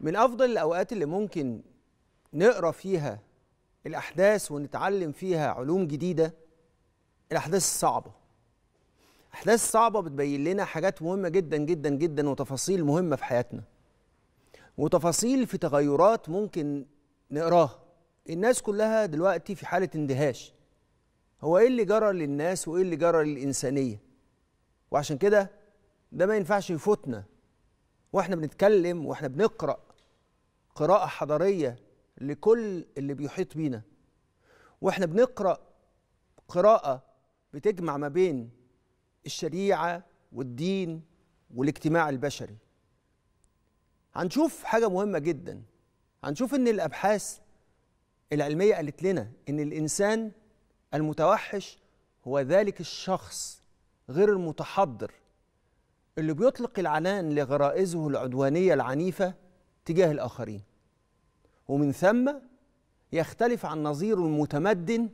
من افضل الاوقات اللي ممكن نقرا فيها الاحداث ونتعلم فيها علوم جديده الاحداث الصعبه احداث صعبه بتبين لنا حاجات مهمه جدا جدا جدا وتفاصيل مهمه في حياتنا وتفاصيل في تغيرات ممكن نقراها الناس كلها دلوقتي في حاله اندهاش هو ايه اللي جرى للناس وايه اللي جرى للانسانيه وعشان كده ده ما ينفعش يفوتنا واحنا بنتكلم واحنا بنقرا قراءة حضارية لكل اللي بيحيط بينا واحنا بنقرأ قراءة بتجمع ما بين الشريعة والدين والاجتماع البشري هنشوف حاجة مهمة جدا هنشوف ان الأبحاث العلمية قالت لنا ان الإنسان المتوحش هو ذلك الشخص غير المتحضر اللي بيطلق العنان لغرائزه العدوانية العنيفة تجاه الآخرين ومن ثم يختلف عن نظيره المتمدن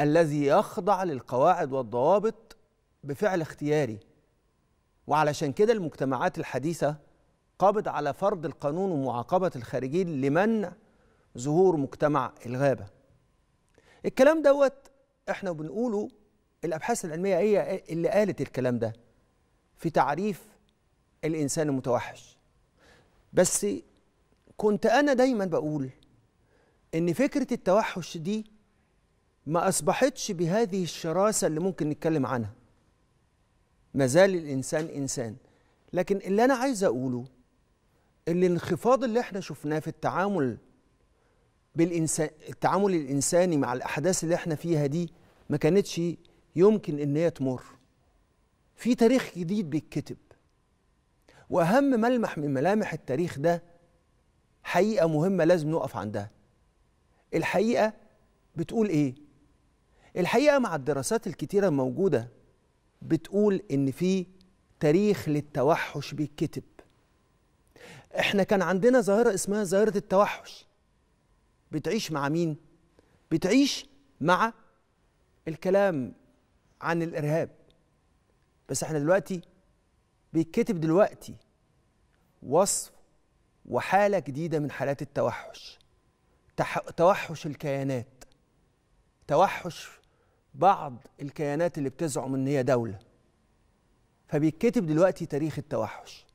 الذي يخضع للقواعد والضوابط بفعل اختياري وعلشان كده المجتمعات الحديثة قابض على فرض القانون ومعاقبة الخارجين لمنع ظهور مجتمع الغابة الكلام دوت احنا بنقوله الأبحاث العلمية هي اللي قالت الكلام ده في تعريف الإنسان المتوحش بس كنت انا دايما بقول ان فكره التوحش دي ما اصبحتش بهذه الشراسه اللي ممكن نتكلم عنها ما زال الانسان انسان لكن اللي انا عايز اقوله ان الانخفاض اللي احنا شفناه في التعامل بالانسان التعامل الانساني مع الاحداث اللي احنا فيها دي ما كانتش يمكن ان هي تمر في تاريخ جديد بيتكتب واهم ملمح من ملامح التاريخ ده حقيقه مهمه لازم نقف عندها الحقيقه بتقول ايه الحقيقه مع الدراسات الكتيره الموجوده بتقول ان في تاريخ للتوحش بيتكتب احنا كان عندنا ظاهره اسمها ظاهره التوحش بتعيش مع مين بتعيش مع الكلام عن الارهاب بس احنا دلوقتي بيتكتب دلوقتي وصف وحالة جديدة من حالات التوحش توحش الكيانات توحش بعض الكيانات اللي بتزعم ان هي دولة فبيتكتب دلوقتي تاريخ التوحش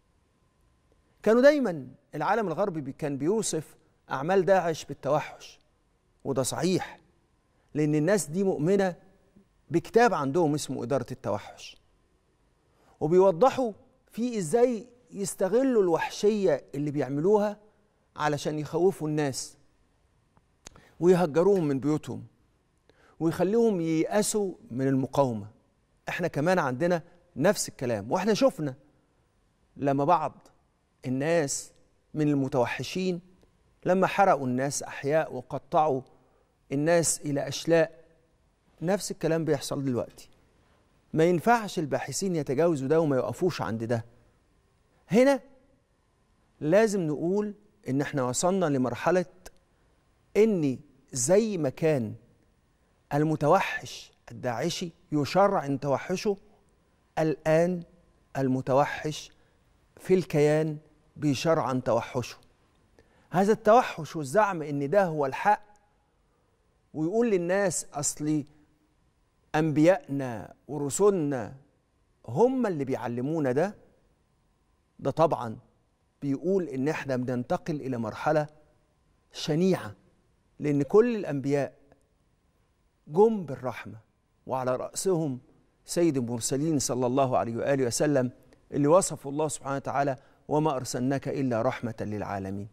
كانوا دايما العالم الغربي كان بيوصف أعمال داعش بالتوحش وده صحيح لأن الناس دي مؤمنة بكتاب عندهم اسمه إدارة التوحش وبيوضحوا في ازاي يستغلوا الوحشيه اللي بيعملوها علشان يخوفوا الناس ويهجروهم من بيوتهم ويخليهم ييأسوا من المقاومه احنا كمان عندنا نفس الكلام واحنا شفنا لما بعض الناس من المتوحشين لما حرقوا الناس احياء وقطعوا الناس الى اشلاء نفس الكلام بيحصل دلوقتي ما ينفعش الباحثين يتجاوزوا ده وما يقفوش عند ده هنا لازم نقول ان احنا وصلنا لمرحله ان زي ما كان المتوحش الداعشي يشرع ان توحشه الان المتوحش في الكيان بيشرع ان توحشه هذا التوحش والزعم ان ده هو الحق ويقول للناس اصلي انبيائنا ورسلنا هم اللي بيعلمونا ده ده طبعا بيقول ان احنا بننتقل الى مرحله شنيعه لان كل الانبياء جم بالرحمه وعلى راسهم سيد المرسلين صلى الله عليه واله وسلم اللي وصفه الله سبحانه وتعالى وما ارسلناك الا رحمه للعالمين